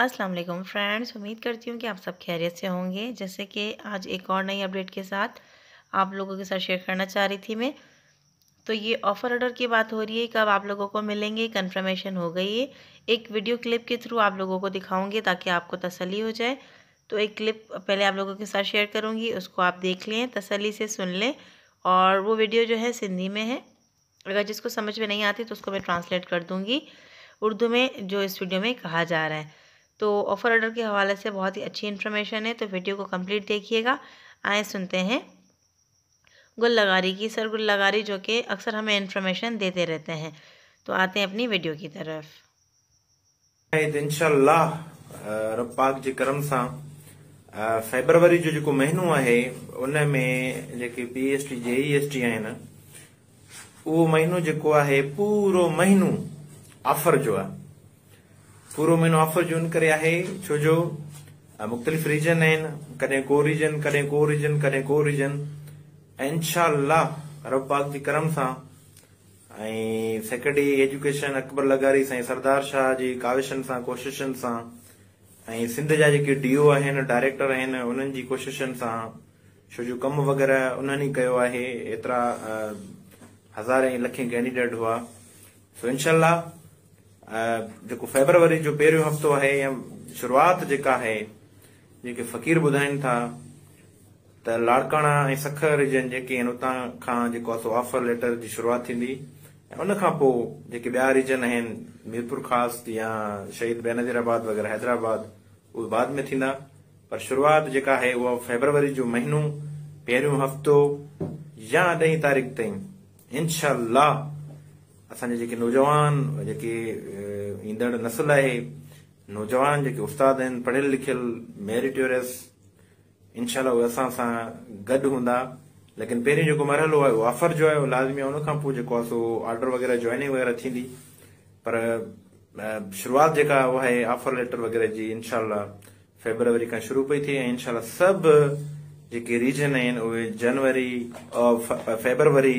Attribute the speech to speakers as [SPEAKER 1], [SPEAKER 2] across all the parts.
[SPEAKER 1] अस्सलाम वालेकुम फ्रेंड्स उम्मीद करती हूँ कि आप सब खैरियत से होंगे जैसे कि आज एक और नई अपडेट के साथ आप लोगों के साथ शेयर करना चाह रही थी मैं तो ये ऑफ़र ऑर्डर की बात हो रही है कब आप लोगों को मिलेंगे कंफर्मेशन हो गई है एक वीडियो क्लिप के थ्रू आप लोगों को दिखाऊँगे ताकि आपको तसली हो जाए तो एक क्लिप पहले आप लोगों के साथ शेयर करूँगी उसको आप देख लें तसली से सुन लें और वो वीडियो जो है सिंधी में है अगर जिसको समझ में नहीं आती तो उसको मैं ट्रांसलेट कर दूँगी उर्दू में जो इस वीडियो में कहा जा रहा है तो ऑफ़र ऑर्डर के हवाले से बहुत ही अच्छी इन्फॉर्मेशन है तो वीडियो को कंप्लीट देखिएगा आए सुनते हैं गुल लगारी की सर गुल लगारी जो कि अक्सर हमें इन्फॉर्मेशन देते रहते हैं तो आते हैं अपनी वीडियो की तरफ
[SPEAKER 2] इनशाला रबाक के करम से फेबरवरी जो e जो महीनो है उनमें जी J K P S T J E S T आन वो महीनो जो है पूरा महीनो ऑफर जो है पूरो महीनो ऑफर जो आहे छोजो मुख़्तलिफ़ रीजन आहिनि कॾहिं को रीजन कॾहिं को रीजन कॾहिं को रीजन ऐं रब पाक जी करम सां ऐ सेक्रेटरी एजुकेशन अकबर लगारी सां सरदार शाह जी काविशनि सां कोशिशनि सां ऐं सिंध जा जेकी डीओ आहिनि डायरेक्टर आहिनि उन्हनि जी कोशिशनि सां छोजो कम वग़ैरह उन्हनि ई कयो आहे एतिरा हज़ारे लखे केन्डीडेट हुआ सो इनशाल देखो फेबरवरी जो पहिरियों हफ़्तो है या शुरुआत जेका आहे जेके फ़क़ीर ॿुधाइनि था त लाड़काणा ऐं सख रिजन जेके आहिनि उतां खां जेको आहे सो ऑफर लेटर जी शुरुआत थींदी ऐं उन खां पोइ जेके ॿिया रीजन आहिनि मीरपुर ख़ासि या शहीद बेनज़ीराबाद वग़ैरह हैदराबाद उहे बाद में थींदा पर शुरुआत जेका है उहा फेबरवरी जो महीनो पहिरियों हफ़्तो या ॾहीं तारीख़ ताईं इनशा असां जेके नौजवान जेके ईंदड़ नसल आहे नौजवान जेके उस्ताद आहिनि पढ़ियल लिखियल मेरिटोरियस इनशाला उहे असां सां गॾु हूंदा लेकिन पहिरीं जेको मरहलो आहे उहो ऑफर जो आहे उहो लाज़मी आहे उनखां पोइ जेको आहे सो ऑर्डर वग़ैरह जॉइनिंग वग़ैरह थींदी पर शुरूआति जेका उहा आहे ऑफर लेटर वग़ैरह जी इनशाला फेबरवरी खां शुरू पई थिए ऐं इनशाला सभु जेके रीजन आहिनि उहे जनवरी फेबरवरी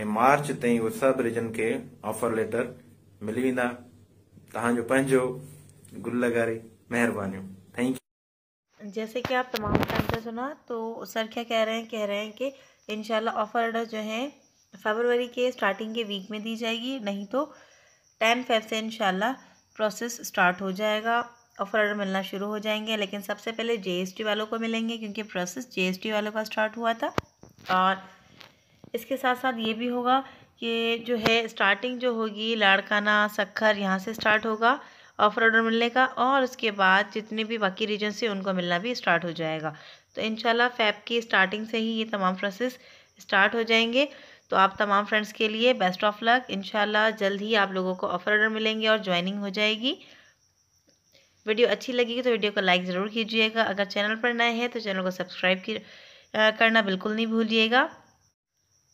[SPEAKER 2] मार्च ताईं वो सब रिजन के ऑफर लेटर मिली वा तव्हांजो गुल लगा थैंक
[SPEAKER 1] यू जैसे कि आप तमाम टाइम सुना तो सर क्या कह रहे हैं कह रहे हैं कि इन ऑफ़र लेटर जो है फरवरी के स्टार्टिंग के वीक में दी जाएगी नहीं तो टेन फेब से इनशाला प्रोसेस स्टार्ट हो जाएगा ऑफ़र ऑर्डर मिलना शुरू हो जाएंगे लेकिन सबसे पहले जीएसटी वालों को मिलेंगे क्योंकि प्रोसेस जीएसटी वालों का स्टार्ट हुआ था और इसके साथ साथ ये भी होगा कि जो है स्टार्टिंग जो होगी लाड़काना सखर यहाँ से स्टार्ट होगा ऑफर ऑर्डर मिलने का और उसके बाद जितने भी बाकी रीजन से उनको मिलना भी स्टार्ट हो जाएगा तो इन फैब की स्टार्टिंग से ही ये तमाम प्रोसेस स्टार्ट हो जाएंगे तो आप तमाम फ्रेंड्स के लिए बेस्ट ऑफ लक इन जल्द ही आप लोगों को ऑफर ऑर्डर मिलेंगे और ज्वाइनिंग हो जाएगी वीडियो अच्छी लगेगी तो वीडियो को लाइक ज़रूर कीजिएगा अगर चैनल पर नए हैं तो चैनल को सब्सक्राइब करना बिल्कुल नहीं भूलिएगा